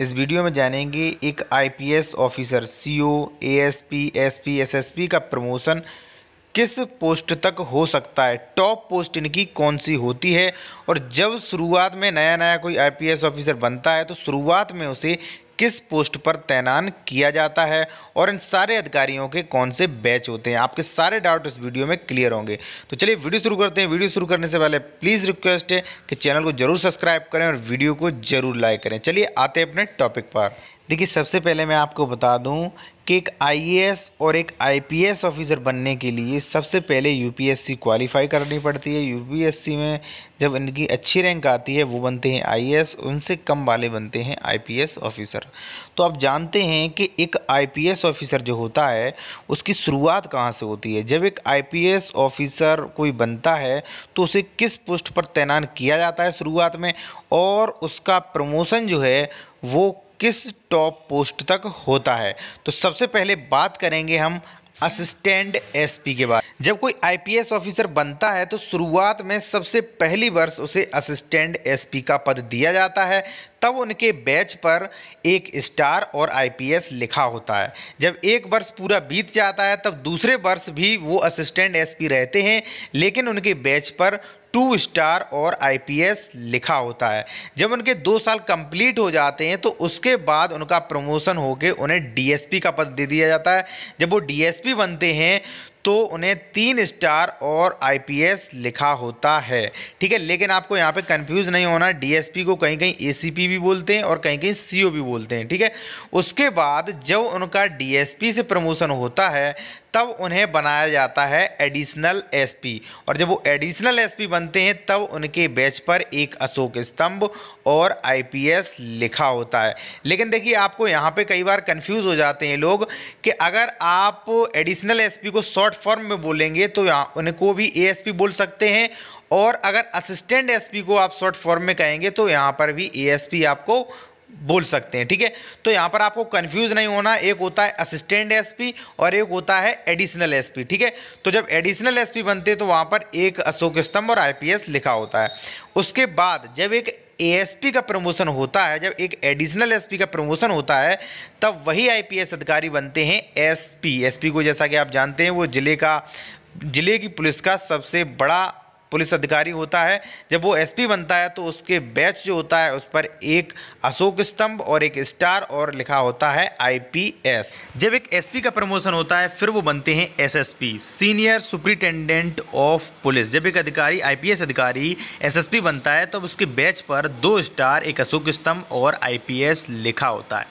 इस वीडियो में जानेंगे एक IPS officer CO ASP SP SSP का प्रमोशन किस पोस्ट तक हो सकता है टॉप पोस्ट इनकी कौन सी होती है और जब शुरुआत में नया नया कोई आईपीएस ऑफिसर बनता है तो शुरुआत में उसे किस पोस्ट पर तैनान किया जाता है और इन सारे अधिकारियों के कौन से बैच होते हैं आपके सारे डाउट इस वीडियो में क्लियर होंगे तो चलिए वीडियो शुरू करते हैं वीडियो शुरू करने से पहले प्लीज़ रिक्वेस्ट है कि चैनल को जरूर सब्सक्राइब करें और वीडियो को जरूर लाइक करें चलिए आते हैं अपने टॉपिक पर देखिए सबसे पहले मैं आपको बता दूं कि एक आईएएस और एक आईपीएस ऑफिसर बनने के लिए सबसे पहले यूपीएससी क्वालिफाई करनी पड़ती है यूपीएससी में जब इनकी अच्छी रैंक आती है वो बनते हैं आईएएस उनसे कम वाले बनते हैं आईपीएस ऑफिसर तो आप जानते हैं कि एक आईपीएस ऑफिसर जो होता है उसकी शुरुआत कहाँ से होती है जब एक आईपीएस ऑफिसर कोई बनता है तो उसे किस पोस्ट पर तैनात किया जाता है शुरुआत में और उसका प्रमोशन जो है वो किस टॉप पोस्ट तक होता है तो सबसे पहले बात करेंगे हम असिस्टेंट एसपी के बाद जब कोई आईपीएस ऑफिसर बनता है तो शुरुआत में सबसे पहली वर्ष उसे असिस्टेंट एसपी का पद दिया जाता है तब उनके बैच पर एक स्टार और आईपीएस लिखा होता है जब एक वर्ष पूरा बीत जाता है तब दूसरे वर्ष भी वो असिस्टेंट एसपी रहते हैं लेकिन उनके बैच पर टू स्टार और आईपीएस लिखा होता है जब उनके दो साल कंप्लीट हो जाते हैं तो उसके बाद उनका प्रमोशन होकर उन्हें डीएसपी का पद दे दिया जाता है जब वो डीएसपी बनते हैं तो उन्हें तीन स्टार और आईपीएस लिखा होता है ठीक है लेकिन आपको यहाँ पे कंफ्यूज नहीं होना डीएसपी को कहीं कहीं एसीपी भी बोलते हैं और कहीं कहीं सीओ भी बोलते हैं ठीक है उसके बाद जब उनका डीएसपी से प्रमोशन होता है तब उन्हें बनाया जाता है एडिशनल एसपी और जब वो एडिशनल एसपी बनते हैं तब उनके बैच पर एक अशोक स्तंभ और आईपीएस लिखा होता है लेकिन देखिए आपको यहाँ पे कई बार कंफ्यूज हो जाते हैं लोग कि अगर आप एडिशनल एसपी को शॉर्ट फॉर्म में बोलेंगे तो यहाँ उनको भी ए बोल सकते हैं और अगर असिस्टेंट एसपी को आप शॉर्ट फॉर्म में कहेंगे तो यहाँ पर भी एएसपी आपको बोल सकते हैं ठीक है तो यहाँ पर आपको कंफ्यूज नहीं होना एक होता है असिस्टेंट एसपी और एक होता है एडिशनल एसपी ठीक है तो जब एडिशनल एसपी बनते हैं तो वहाँ पर एक अशोक स्तंभ और आईपीएस लिखा होता है उसके बाद जब एक एएसपी का प्रमोशन होता है जब एक एडिशनल एसपी का प्रमोशन होता है तब वही आईपीएस अधिकारी बनते हैं एसपी एसपी को जैसा कि आप जानते हैं वो ज़िले का ज़िले की पुलिस का सबसे बड़ा पुलिस अधिकारी होता है जब वो एसपी बनता है तो उसके बैच जो होता है उस पर एक अशोक स्तंभ और एक स्टार और लिखा होता है आईपीएस जब एक एसपी का प्रमोशन होता है फिर वो बनते हैं SSP senior superintendent of police जब एक अधिकारी आईपीएस अधिकारी एसएसपी बनता है तब तो उसके बैच पर दो स्टार एक अशोक स्तंभ और आई लिखा होता है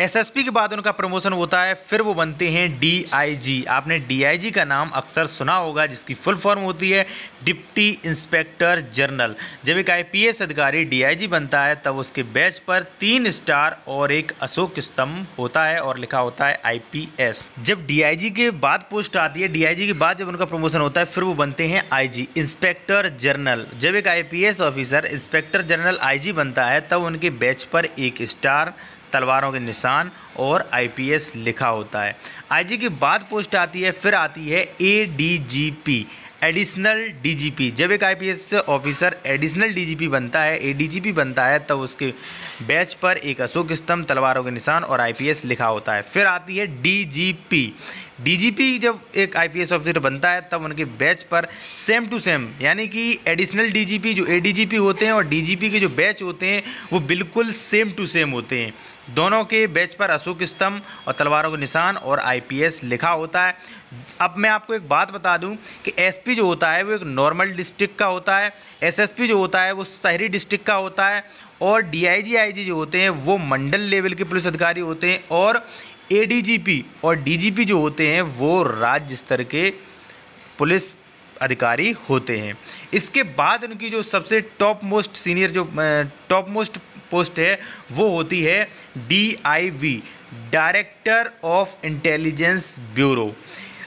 एसएसपी के बाद उनका प्रमोशन होता है फिर वो बनते हैं डीआईजी आपने डीआईजी का नाम अक्सर सुना होगा जिसकी फुल फॉर्म होती है डिप्टी इंस्पेक्टर जनरल जब एक आईपीएस अधिकारी डीआईजी बनता है तब उसके बैच पर तीन स्टार और एक अशोक स्तंभ होता है और लिखा होता है आईपीएस जब डीआईजी के बाद पोस्ट आती है डीआईजी के बाद जब उनका प्रमोशन होता है फिर वो बनते हैं आईजी इंस्पेक्टर जनरल जब एक I officer inspector general I बनता है तब उनके बैच पर एक स्टार तलवारों के निशान और आईपीएस लिखा होता है आईजी की बाद पोस्ट आती है फिर आती है एडीजीपी एडिशनल डीजीपी जब एक आईपीएस ऑफिसर एडिशनल डीजीपी बनता है एडीजीपी बनता है तब तो उसके बैच पर एक अशोक स्तंभ तलवारों के निशान और आईपीएस लिखा होता है फिर आती है डीजीपी डीजीपी जब एक आईपीएस ऑफिसर बनता है तब उनके बैच पर सेम टू सेम यानी कि एडिशनल डीजीपी जो एडीजीपी होते हैं और डीजीपी के जो बैच होते हैं वो बिल्कुल सेम टू सेम होते हैं दोनों के बेच पर अशोक स्तंभ और तलवारों के निशान और आईपीएस लिखा होता है अब मैं आपको एक बात बता दूं कि एसपी जो होता है वो एक नॉर्मल डिस्ट्रिक्ट का होता है एसएसपी जो होता है वो शहरी डिस्ट्रिक्ट का होता है और डीआईजी आईजी जो होते हैं वो मंडल लेवल के पुलिस अधिकारी होते हैं और ए और डी जो होते हैं वो राज्य स्तर के पुलिस अधिकारी होते हैं इसके बाद उनकी जो सबसे टॉप मोस्ट सीनियर जो टॉप मोस्ट पोस्ट है वो होती है D director of intelligence bureau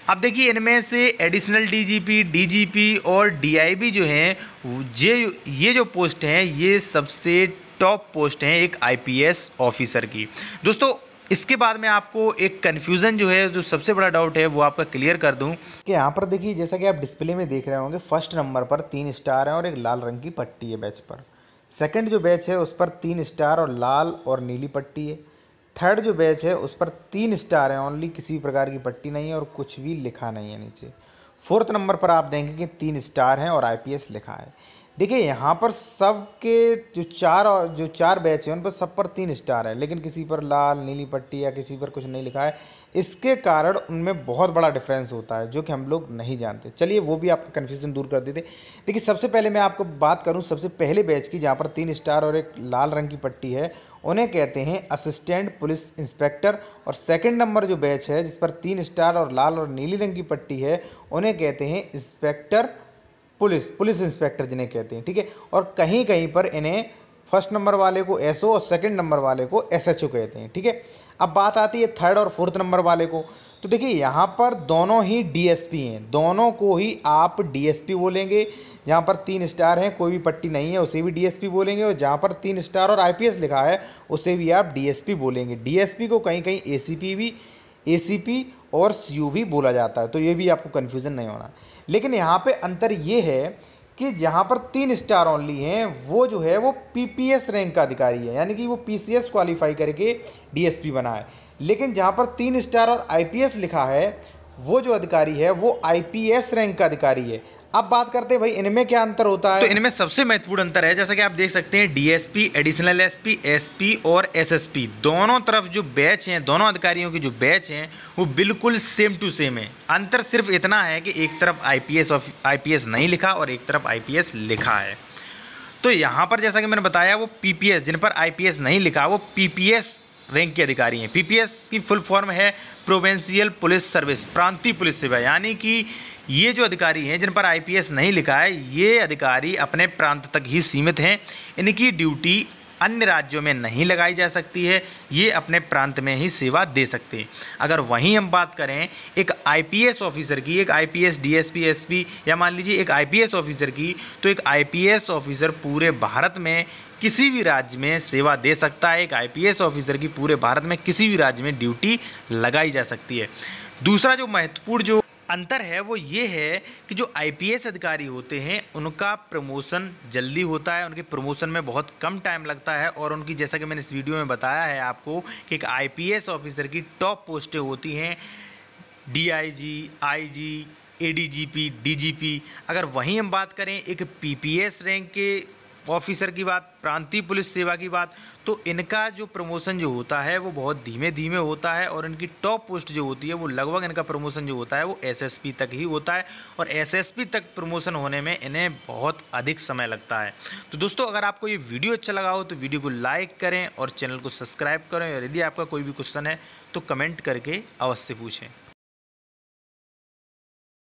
अब देखिए इनमें से एडिशनल डीजीपी, डीजीपी और डीआईबी जो हैं ये ये जो पोस्ट हैं ये सबसे टॉप पोस्ट हैं एक आईपीएस ऑफिसर की दोस्तों इसके बाद में आपको एक कन्फ्यूज़न जो है जो सबसे बड़ा डाउट है वो आपका क्लियर कर दूं कि यहाँ पर देखिए जैसा कि आप डिस्प्ले में देख रहे होंगे फर्स्ट नंबर पर तीन स्टार हैं और एक लाल रंग की पट्टी है बैच पर सेकंड जो बैच है उस पर तीन स्टार और लाल और नीली पट्टी है थर्ड जो बैच है उस पर तीन स्टार है ओनली किसी भी प्रकार की पट्टी नहीं है और कुछ भी लिखा नहीं है नीचे फोर्थ नंबर पर आप देंगे कि तीन स्टार हैं और आई लिखा है देखिए यहाँ पर सब के जो चार और जो चार बैच हैं उन पर सब पर तीन स्टार है लेकिन किसी पर लाल नीली पट्टी या किसी पर कुछ नहीं लिखा है इसके कारण उनमें बहुत बड़ा डिफरेंस होता है जो कि हम लोग नहीं जानते चलिए वो भी आपका कन्फ्यूज़न दूर कर देते देखिए सबसे पहले मैं आपको बात करूँ सबसे पहले बैच की जहाँ पर तीन स्टार और एक लाल रंग की पट्टी है उन्हें कहते हैं असिस्टेंट पुलिस इंस्पेक्टर और सेकंड नंबर जो बैच है जिस पर तीन स्टार और लाल और नीली रंग की पट्टी है उन्हें कहते हैं इंस्पेक्टर पुलिस पुलिस इंस्पेक्टर जिन्हें कहते हैं ठीक है और कहीं कहीं पर इन्हें फर्स्ट नंबर वाले को एसओ और सेकंड नंबर वाले को एसएचओ कहते हैं ठीक है अब बात आती है थर्ड और फोर्थ नंबर वाले को तो देखिए यहाँ पर दोनों ही डीएसपी हैं दोनों को ही आप डीएसपी बोलेंगे जहाँ पर तीन स्टार हैं कोई भी पट्टी नहीं है उसे भी डीएसपी बोलेंगे और जहाँ पर तीन स्टार और आईपीएस लिखा है उसे भी आप डीएसपी बोलेंगे डीएसपी को कहीं कहीं एसीपी भी एसीपी और सीयू भी बोला जाता है तो ये भी आपको कन्फ्यूज़न नहीं होना लेकिन यहाँ पर अंतर ये है कि जहाँ पर तीन स्टार ओनली हैं वो जो है वो पीपीएस रैंक का अधिकारी है यानी कि वो पीसीएस क्वालिफाई करके डीएसपी बना है लेकिन जहाँ पर तीन स्टार और आईपीएस लिखा है वो जो अधिकारी है वो आईपीएस रैंक का अधिकारी है अब बात करते हैं भाई इनमें क्या अंतर होता है तो इनमें सबसे महत्वपूर्ण अंतर है जैसा कि आप देख सकते हैं डीएसपी एडिशनल एसपी एसपी और एसएसपी दोनों तरफ जो बैच हैं दोनों अधिकारियों के जो बैच हैं वो बिल्कुल सेम टू सेम है अंतर सिर्फ इतना है कि एक तरफ आईपीएस आईपीएस नहीं लिखा और एक तरफ आई लिखा है तो यहाँ पर जैसा कि मैंने बताया वो पी जिन पर आई नहीं लिखा वो पी रैंक के अधिकारी हैं पीपीएस की फुल फॉर्म है प्रोवेंशियल पुलिस सर्विस प्रांतीय पुलिस सेवा यानी कि ये जो अधिकारी हैं जिन पर आईपीएस नहीं लिखा है ये अधिकारी अपने प्रांत तक ही सीमित हैं इनकी ड्यूटी अन्य राज्यों में नहीं लगाई जा सकती है ये अपने प्रांत में ही सेवा दे सकते हैं अगर वहीं हम बात करें एक आईपीएस ऑफिसर की एक आईपीएस डीएसपी एसपी या मान लीजिए एक आईपीएस ऑफिसर की तो एक आईपीएस ऑफिसर पूरे भारत में किसी भी राज्य में सेवा दे सकता है एक आईपीएस ऑफिसर की पूरे भारत में किसी भी राज्य में ड्यूटी लगाई जा सकती है दूसरा जो महत्वपूर्ण जो अंतर है वो ये है कि जो आईपीएस अधिकारी होते हैं उनका प्रमोशन जल्दी होता है उनके प्रमोशन में बहुत कम टाइम लगता है और उनकी जैसा कि मैंने इस वीडियो में बताया है आपको कि एक आईपीएस ऑफिसर की टॉप पोस्टें होती हैं डीआईजी आईजी एडीजीपी डीजीपी अगर वहीं हम बात करें एक पीपीएस रैंक के ऑफिसर की बात प्रांतीय पुलिस सेवा की बात तो इनका जो प्रमोशन जो होता है वो बहुत धीमे धीमे होता है और इनकी टॉप पोस्ट जो होती है वो लगभग इनका प्रमोशन जो होता है वो एसएसपी तक ही होता है और एसएसपी तक प्रमोशन होने में इन्हें बहुत अधिक समय लगता है तो दोस्तों अगर आपको ये वीडियो अच्छा लगा हो तो वीडियो को लाइक करें और चैनल को सब्सक्राइब करें और यदि आपका कोई भी क्वेश्चन है तो कमेंट करके अवश्य पूछें